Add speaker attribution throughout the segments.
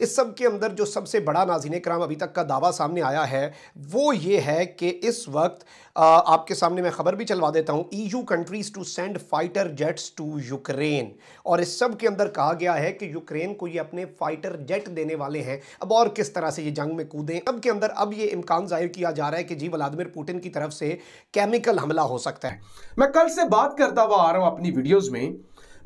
Speaker 1: इस सब के अंदर जो सबसे बड़ा नाजिन कराम अभी तक का दावा सामने आया है वो ये है कि इस वक्त आपके सामने मैं खबर भी चलवा देता हूँ E U countries to send fighter jets to Ukraine और इस सब के अंदर कहा गया है कि यूक्रेन को ये अपने फाइटर जेट देने वाले हैं अब और किस तरह से ये जंग में कूदें अब के अंदर अब ये इम्कान जाहिर किया जा रहा है कि जी व्लादिमिर पुटिन की तरफ से केमिकल हमला हो सकता है मैं कल से बात करता हुआ आ रहा हूँ अपनी
Speaker 2: वीडियोज़ में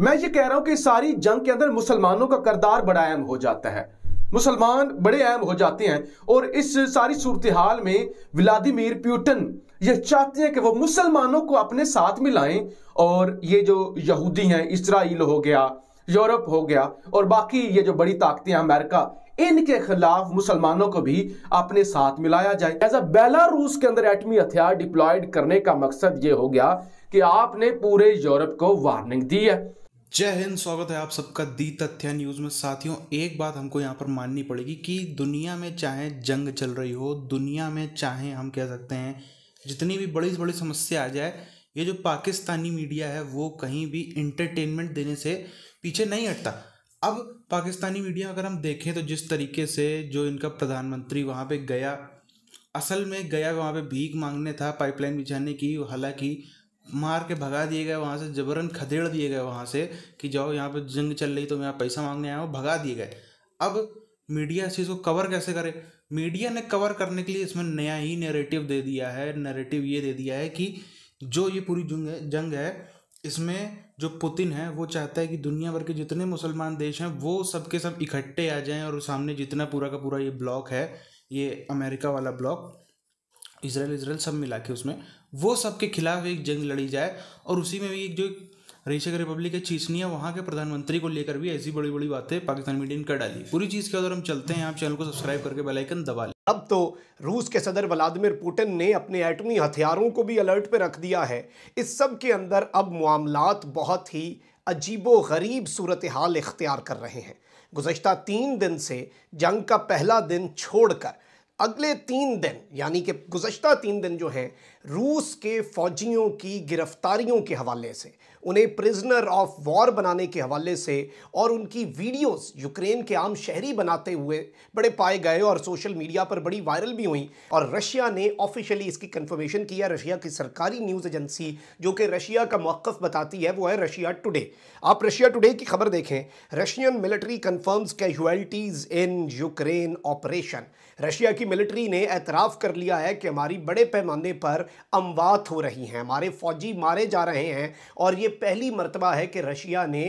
Speaker 2: मैं ये कह रहा हूँ कि सारी जंग के अंदर मुसलमानों का करदार बड़ा अहम हो जाता है मुसलमान बड़े अहम हो जाते हैं और इस सारी सूरत हाल में व्लादिमिर प्यूटन यह चाहते हैं कि वो मुसलमानों को अपने साथ मिलाएं और ये जो यहूदी हैं इसराइल हो गया यूरोप हो गया और बाकी ये जो बड़ी ताकतें हैं अमेरिका इनके खिलाफ मुसलमानों को भी अपने साथ मिलाया जाए एज अ बेलारूस के अंदर एटमी हथियार डिप्लॉयड करने का मकसद ये हो गया कि आपने पूरे यूरोप को वार्निंग दी है
Speaker 3: जय हिंद स्वागत है आप सबका दी तथ्य न्यूज़ में साथियों एक बात हमको यहाँ पर माननी पड़ेगी कि दुनिया में चाहे जंग चल रही हो दुनिया में चाहे हम कह सकते हैं जितनी भी बड़ी से बड़ी समस्या आ जाए ये जो पाकिस्तानी मीडिया है वो कहीं भी इंटरटेनमेंट देने से पीछे नहीं हटता अब पाकिस्तानी मीडिया अगर हम देखें तो जिस तरीके से जो इनका प्रधानमंत्री वहाँ पर गया असल में गया वहाँ पर भीख मांगने था पाइपलाइन बिछाने की हालांकि मार के भगा दिए गए वहाँ से जबरन खदेड़ दिए गए वहाँ से कि जाओ यहाँ पे जंग चल रही तो मैं यहाँ पैसा मांगने आया हूँ भगा दिए गए अब मीडिया इस चीज़ को कवर कैसे करे मीडिया ने कवर करने के लिए इसमें नया ही नेरेटिव दे दिया है नेरेटिव ये दे दिया है कि जो ये पूरी जंग है जंग है इसमें जो पुतिन है वो चाहता है कि दुनिया भर के जितने मुसलमान देश हैं वो सबके सब इकट्ठे आ जाएं और सामने जितना पूरा का पूरा ये ब्लॉक है ये अमेरिका वाला ब्लॉक इसराइल इसराइल सब मिला के उसमें वो सबके खिलाफ एक जंग लड़ी जाए और उसी में भी एक जो रेशक रिपब्लिक है चीचनिया वहाँ के प्रधानमंत्री को लेकर भी ऐसी बड़ी बड़ी बातें पाकिस्तान मीडिया ने कर डाली पूरी चीज़
Speaker 1: के अगर हम चलते हैं आप चैनल को सब्सक्राइब करके बेलाइकन दबा लें अब तो रूस के सदर व्लादिमिर पुटिन ने अपने एटमी हथियारों को भी अलर्ट पर रख दिया है इस सब के अंदर अब मामलात बहुत ही अजीबो गरीब सूरत हाल इख्तियार कर रहे हैं गुजशत तीन दिन से जंग का पहला दिन छोड़कर अगले तीन दिन यानी कि गुजशत तीन दिन जो हैं रूस के फ़ौजियों की गिरफ्तारियों के हवाले से उन्हें प्रिजनर ऑफ वॉर बनाने के हवाले से और उनकी वीडियोस यूक्रेन के आम शहरी बनाते हुए बड़े पाए गए और सोशल मीडिया पर बड़ी वायरल भी हुई और रशिया ने ऑफिशियली इसकी कंफर्मेशन किया रशिया की सरकारी न्यूज़ एजेंसी जो कि रशिया का मौक़ बताती है वो है रशिया टुडे आप रशिया टुडे की खबर देखें Russian military confirms casualties in Ukraine operation Russia की मिलिट्री ने एतराफ़ कर लिया है कि हमारी बड़े पैमाने पर अमवात हो रही हैं हमारे फ़ौजी मारे जा रहे हैं और ये पहली मरतबा है कि रशिया ने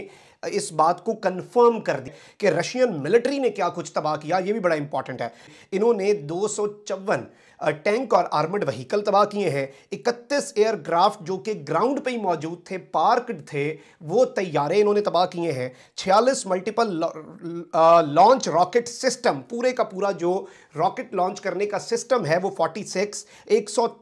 Speaker 1: इस बात को कंफर्म कर दिया कि रशियन मिलिट्री ने क्या कुछ तबाह किया ये भी बड़ा इंपॉर्टेंट है इन्होंने दो सौ चौवन टैंक और आर्मड वहीकल तबाह किए हैं इकतीस एयरक्राफ्ट जो कि ग्राउंड पे ही मौजूद थे पार्कड थे वो तैयारे इन्होंने तबाह किए हैं छियालीस मल्टीपल लॉन्च रॉकेट सिस्टम पूरे का पूरा जो रॉकेट लॉन्च करने का सिस्टम है वो 46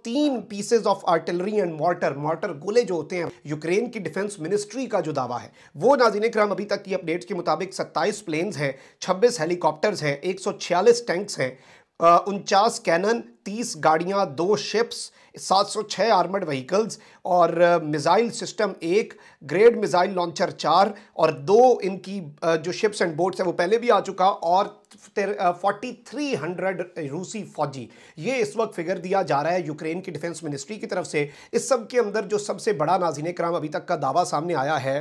Speaker 1: तीन pieces of artillery and mortar mortar गोले जो होते हैं यूक्रेन की डिफेंस मिनिस्ट्री का जो दावा है वो नाजीन कराम अभी तक की अपडेट्स के मुताबिक सत्ताईस प्लेन्स हैं छब्बीस हेलीकॉप्टर्स हैं छियालीस टैंक्स हैं उनचास कैनन तीस गाड़ियाँ दो शिप्स 706 आर्मर्ड व्हीकल्स और मिज़ाइल सिस्टम एक ग्रेड मिज़ाइल लॉन्चर चार और दो इनकी जो शिप्स एंड बोट्स हैं वो पहले भी आ चुका और फोर्टी रूसी फौजी ये इस वक्त फिगर दिया जा रहा है यूक्रेन की डिफेंस मिनिस्ट्री की तरफ से इस सब के अंदर जो सबसे बड़ा नाजीन कराम अभी तक का दावा सामने आया है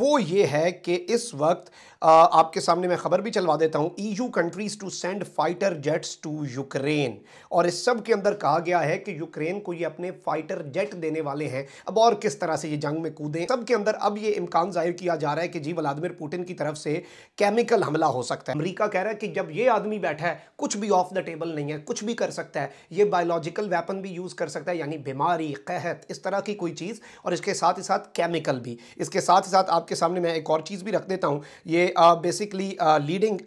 Speaker 1: वो ये है कि इस वक्त आपके सामने मैं खबर भी चलवा देता हूँ E countries to send fighter jets to Ukraine और इस सब के अंदर कहा गया है कि यूक्रेन को ये अपने फाइटर जेट देने वाले हैं अब और किस तरह से ये जंग में कूदें सब के अंदर अब ये इम्कान जाहिर किया जा रहा है कि जी व्लादिमिर पुटिन की तरफ से केमिकल हमला हो सकता है अमरीका कह रहा है कि जब ये आदमी बैठा है कुछ भी ऑफ द टेबल नहीं है कुछ भी कर सकता है ये बायोलॉजिकल वेपन भी यूज़ कर सकता है यानी बीमारी कहत इस तरह की कोई चीज़ और इसके साथ ही साथ केमिकल भी इसके साथ ही साथ आपके सामने मैं एक और चीज़ भी रख देता हूँ ये basically leading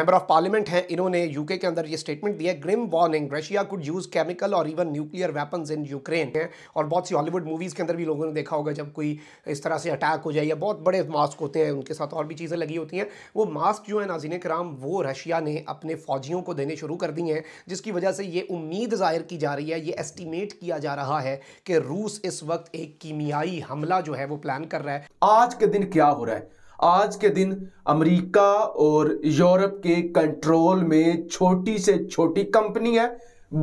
Speaker 1: member of parliament हैं इन्होंने यू के अंदर ये स्टेटमेंट दिया grim warning Russia could use chemical और even nuclear weapon in Ukraine है और बहुत सी हॉलीवुड मूवीज़ के अंदर भी लोगों ने देखा होगा जब कोई इस तरह से अटैक हो जाए या बहुत बड़े मास्क होते हैं उनके साथ और भी चीज़ें लगी होती हैं वो मास्क जो है नाजीन कराम वो रशिया ने अपने फ़ौजियों को देने शुरू कर दी हैं जिसकी वजह से ये उम्मीद ज़ाहिर की जा रही है ये एस्टिमेट किया जा रहा है कि रूस इस वक्त एक कीमियाई हमला जो है वो प्लान कर रहा है
Speaker 2: आज के दिन क्या हो रहा है आज के दिन अमेरिका और यूरोप के कंट्रोल में छोटी से छोटी कंपनी है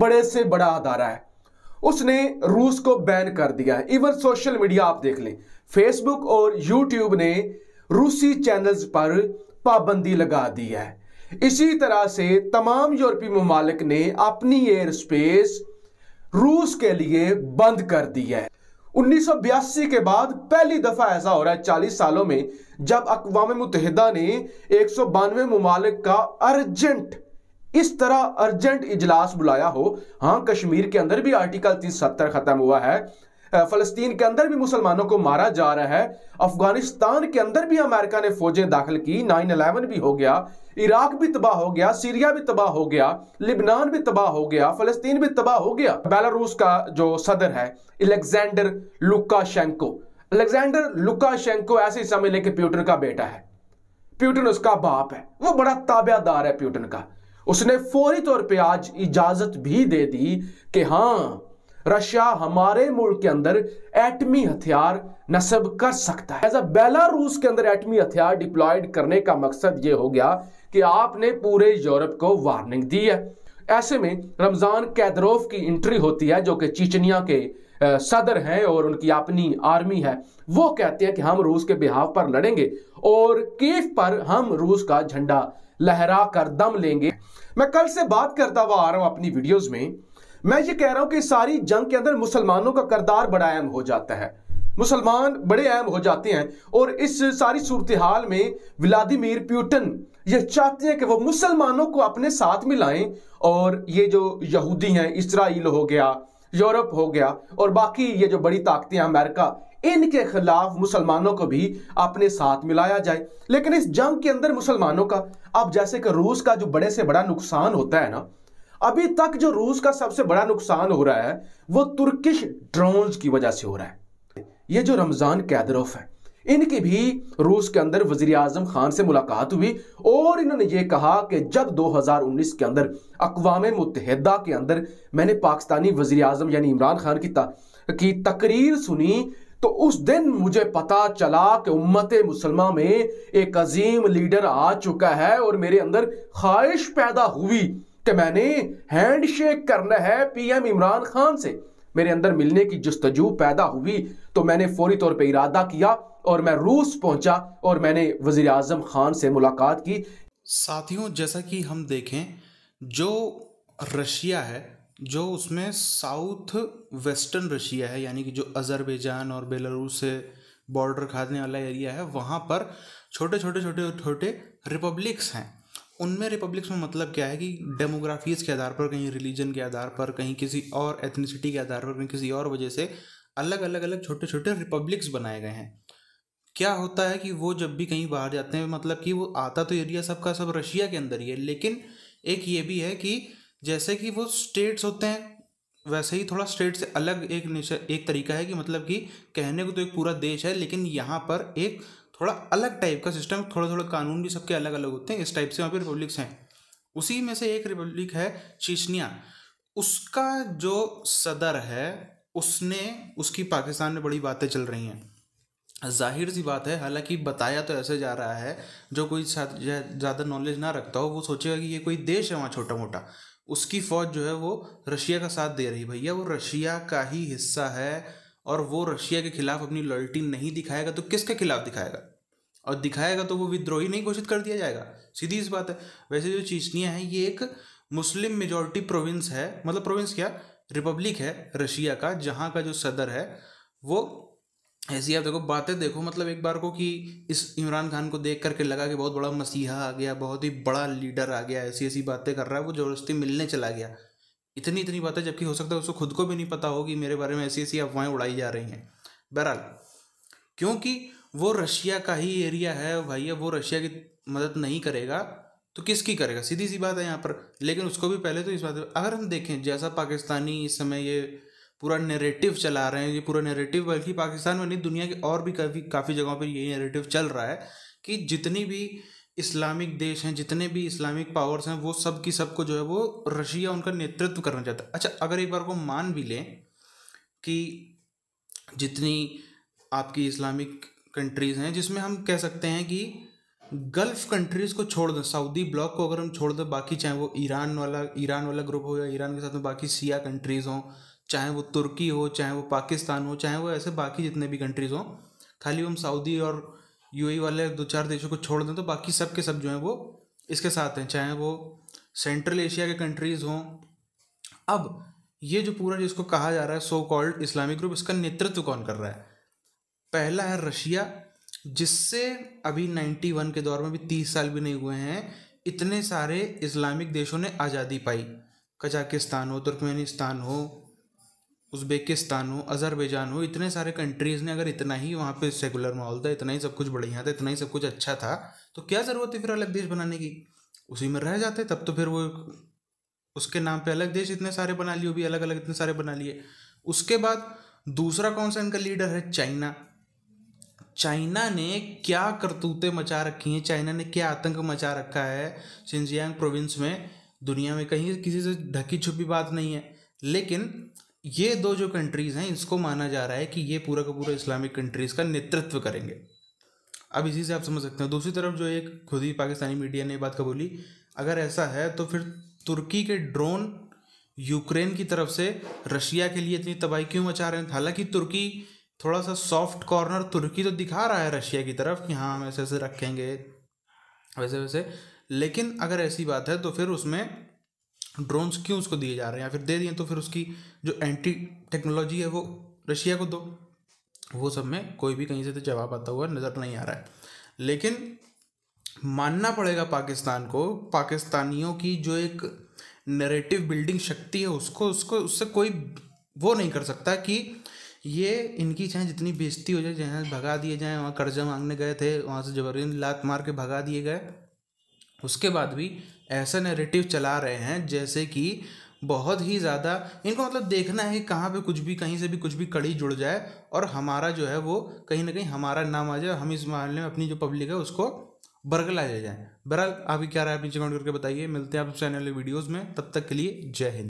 Speaker 2: बड़े से बड़ा अदारा है उसने रूस को बैन कर दिया है इवन सोशल मीडिया आप देख लें फेसबुक और यूट्यूब ने रूसी चैनल्स पर पाबंदी लगा दी है इसी तरह से तमाम यूरोपीय ममालिक ने अपनी एयर स्पेस रूस के लिए बंद कर दी है उन्नीस के बाद पहली दफा ऐसा हो रहा है चालीस सालों में जब अकवा मुतहदा ने एक सौ बानवे ममालिक का अर्जेंट इस तरह अर्जेंट इजलास बुलाया हो हाँ कश्मीर के अंदर भी आर्टिकल तीन सत्तर खत्म हुआ है फलस्तीन के अंदर भी मुसलमानों को मारा जा रहा है अफगानिस्तान के अंदर भी अमेरिका ने फौजें दाखिल की नाइन अलेवन भी हो गया इराक भी तबाह हो गया सीरिया भी तबाह हो गया लिबनान भी तबाह हो गया फलस्तीन भी तबाह हो गया बेलारूस का जो सदर है अलेक्जेंडर लुकाशेंको अलेक्जेंडर लुकाशेंको ऐसे ही समझ लेके प्यूटन का बेटा है प्यूटन उसका बाप है वो बड़ा ताबेदार है प्यूटन का उसने फौरी तौर पर आज इजाजत भी दे दी कि हाँ रशिया हमारे मुल्क के अंदर एटमी हथियार नसब कर सकता है एज अ बेलारूस के अंदर एटमी हथियार डिप्लॉयड करने का मकसद ये हो गया कि आपने पूरे यूरोप को वार्निंग दी है ऐसे में रमज़ान कैदरोव की एंट्री होती है जो कि चीचनिया के सदर हैं और उनकी अपनी आर्मी है वो कहते हैं कि हम रूस के बिहाव पर लड़ेंगे और केफ पर हम रूस का झंडा लहरा कर दम लेंगे मैं कल से बात करता हुआ आ रहा हूं अपनी वीडियोज़ में मैं ये कह रहा हूं कि सारी जंग के अंदर मुसलमानों का करदार बड़ा अहम हो जाता है मुसलमान बड़े अहम हो जाते हैं और इस सारी सूरत हाल में व्लादिमिर प्यूटन ये चाहते हैं कि वो मुसलमानों को अपने साथ मिलाएं और ये जो यहूदी हैं इसराइल हो गया यूरोप हो गया और बाकी ये जो बड़ी ताकतें हैं अमेरिका इनके खिलाफ मुसलमानों को भी अपने साथ मिलाया जाए लेकिन इस जंग के अंदर मुसलमानों का अब जैसे कि रूस का जो बड़े से बड़ा नुकसान होता है ना अभी तक जो रूस का सबसे बड़ा नुकसान हो रहा है वो तुर्किश ड्रोन की वजह से हो रहा है ये जो रमजान कैदरोफ है इनकी भी रूस के अंदर वजीर आजम खान से मुलाकात हुई और इन्होंने ये कहा कि जब 2019 के अंदर अकवाम मुतहदा के अंदर मैंने पाकिस्तानी वजीर आजम यानी इमरान खान की, की तकरीर सुनी तो उस दिन मुझे पता चला कि उम्मत मुसलमा में एक अजीम लीडर आ चुका है और मेरे अंदर ख्वाहिश पैदा हुई कि तो मैंने हैंडशेक करना है पीएम इमरान खान से मेरे अंदर मिलने की जस्तजू पैदा हुई तो मैंने फौरी तौर पर इरादा किया और मैं रूस पहुंचा और मैंने वजीर अजम खान से मुलाकात की साथियों
Speaker 3: जैसा कि हम देखें जो रशिया है जो उसमें साउथ वेस्टर्न रशिया है यानी कि जो अजरबैजान और बेलारूस से बॉर्डर खाने वाला एरिया है वहाँ पर छोटे छोटे छोटे छोटे रिपब्लिक्स हैं उनमें रिपब्लिक्स में मतलब क्या है कि डेमोग्राफीज़ के आधार पर कहीं रिलीजन के आधार पर कहीं किसी और एथनिसिटी के आधार पर कहीं किसी और वजह से अलग अलग अलग छोटे छोटे रिपब्लिक्स बनाए गए हैं क्या होता है कि वो जब भी कहीं बाहर जाते हैं मतलब कि वो आता तो एरिया सबका सब रशिया के अंदर ही है लेकिन एक ये भी है कि जैसे कि वो स्टेट्स होते हैं वैसे ही थोड़ा स्टेट से अलग एक एक तरीका है कि मतलब कि कहने को तो एक पूरा देश है लेकिन यहाँ पर एक थोड़ा अलग टाइप का सिस्टम थोड़ा थोड़ा कानून भी सबके अलग अलग होते हैं इस टाइप से वहाँ पे रिपब्लिक्स हैं उसी में से एक रिपब्लिक है चीचनिया उसका जो सदर है उसने उसकी पाकिस्तान में बड़ी बातें चल रही हैं जाहिर सी बात है हालांकि बताया तो ऐसे जा रहा है जो कोई ज़्यादा नॉलेज ना रखता हो वो सोचेगा कि ये कोई देश है वहाँ छोटा मोटा उसकी फ़ौज जो है वो रशिया का साथ दे रही भैया वो रशिया का ही हिस्सा है और वो रशिया के खिलाफ अपनी लॉयल्टी नहीं दिखाएगा तो किसके खिलाफ दिखाएगा और दिखाएगा तो वो विद्रोही नहीं घोषित कर दिया जाएगा सीधी इस बात है वैसे जो चीचनिया है ये एक मुस्लिम मेजोरिटी प्रोविंस है मतलब प्रोविंस क्या रिपब्लिक है रशिया का जहाँ का जो सदर है वो ऐसी आप देखो बातें देखो मतलब एक बार को कि इस इमरान खान को देख करके लगा कि बहुत बड़ा मसीहा आ गया बहुत ही बड़ा लीडर आ गया ऐसी ऐसी बातें कर रहा है वो ज़बरदस्ती मिलने चला गया इतनी इतनी बातें जबकि हो सकता है उसको खुद को भी नहीं पता होगी मेरे बारे में ऐसी ऐसी अफवाहें उड़ाई जा रही हैं बहरहाल क्योंकि वो रशिया का ही एरिया है भैया वो रशिया की मदद नहीं करेगा तो किसकी करेगा सीधी सी बात है यहाँ पर लेकिन उसको भी पहले तो इस बात अगर हम देखें जैसा पाकिस्तानी इस समय ये पूरा नेरेटिव चला रहे हैं ये पूरा नेरेटिव बल्कि पाकिस्तान में नहीं दुनिया के और भी काफ़ी काफ़ी जगहों पर ये नेरेटिव चल रहा है कि जितनी भी इस्लामिक देश हैं जितने भी इस्लामिक पावर्स हैं वो सब की सब को जो है वो रशिया उनका नेतृत्व करना चाहता है अच्छा अगर एक बार को मान भी लें कि जितनी आपकी इस्लामिक कंट्रीज़ हैं जिसमें हम कह सकते हैं कि गल्फ़ कंट्रीज़ को छोड़ दें सऊदी ब्लॉक को अगर हम छोड़ दें बाकी चाहे वो ईरान वाला ईरान वाला ग्रुप हो या ईरान के साथ में बाकी सिया कंट्रीज़ हों चाहे वो तुर्की हो चाहे वो पाकिस्तान हो चाहे वो ऐसे बाकी जितने भी कंट्रीज़ हों खाली हम सऊदी और यूएई e वाले दो चार देशों को छोड़ दें तो बाकी सब के सब जो हैं वो इसके साथ हैं चाहे वो सेंट्रल एशिया के कंट्रीज़ हों अब ये जो पूरा जिसको कहा जा रहा है सो कॉल्ड इस्लामिक ग्रुप इसका नेतृत्व कौन कर रहा है पहला है रशिया जिससे अभी नाइन्टी वन के दौर में भी तीस साल भी नहीं हुए हैं इतने सारे इस्लामिक देशों ने आज़ादी पाई कजाकिस्तान हो तुर्कमेनिस्तान हो उज़्बेकिस्तान हो अज़रबैजान हो इतने सारे कंट्रीज़ ने अगर इतना ही वहाँ पे सेकुलर माहौल था इतना ही सब कुछ बढ़िया था इतना ही सब कुछ अच्छा था तो क्या ज़रूरत है फिर अलग देश बनाने की उसी में रह जाते तब तो फिर वो उसके नाम पे अलग देश इतने सारे बना लिए भी अलग अलग इतने सारे बना लिए उसके बाद दूसरा कौन सा इनका लीडर है चाइना चाइना ने क्या करतूतें मचा रखी हैं चाइना ने क्या आतंक मचा रखा है सिंजियांग प्रोविंस में दुनिया में कहीं किसी से ढकी छुपी बात नहीं है लेकिन ये दो जो कंट्रीज़ हैं इसको माना जा रहा है कि ये पूरा का पूरा इस्लामिक कंट्रीज़ का नेतृत्व करेंगे अब इसी से आप समझ सकते हैं दूसरी तरफ जो एक खुद ही पाकिस्तानी मीडिया ने बात कबूली अगर ऐसा है तो फिर तुर्की के ड्रोन यूक्रेन की तरफ से रशिया के लिए इतनी तबाही क्यों मचा रहे हैं हालांकि तुर्की थोड़ा सा सॉफ्ट कॉर्नर तुर्की तो दिखा रहा है रशिया की तरफ कि हाँ हम ऐसे ऐसे रखेंगे वैसे वैसे लेकिन अगर ऐसी बात है तो फिर उसमें ड्रोन्स क्यों उसको दिए जा रहे हैं या फिर दे दिए तो फिर उसकी जो एंटी टेक्नोलॉजी है वो रशिया को दो वो सब में कोई भी कहीं से तो जवाब आता हुआ नज़र नहीं आ रहा है लेकिन मानना पड़ेगा पाकिस्तान को पाकिस्तानियों की जो एक नरेटिव बिल्डिंग शक्ति है उसको उसको उससे कोई वो नहीं कर सकता कि ये इनकी चाहे जितनी बेइज्जती हो जाए जहाँ भगा दिए जाएँ वहाँ कर्जा मांगने गए थे वहाँ से जबरदस्ती लात मार के भगा दिए गए उसके बाद भी ऐसा नैरेटिव चला रहे हैं जैसे कि बहुत ही ज़्यादा इनको मतलब देखना है कहाँ पे कुछ भी कहीं से भी कुछ भी कड़ी जुड़ जाए और हमारा जो है वो कहीं ना कहीं हमारा नाम आ जाए हम इस मामले में अपनी जो पब्लिक है उसको बरगला जाए बहरहाल अभी क्या राय है नीचे कमेंट करके बताइए मिलते हैं आप चैनल वीडियोज़ में तब तक के लिए जय हिंद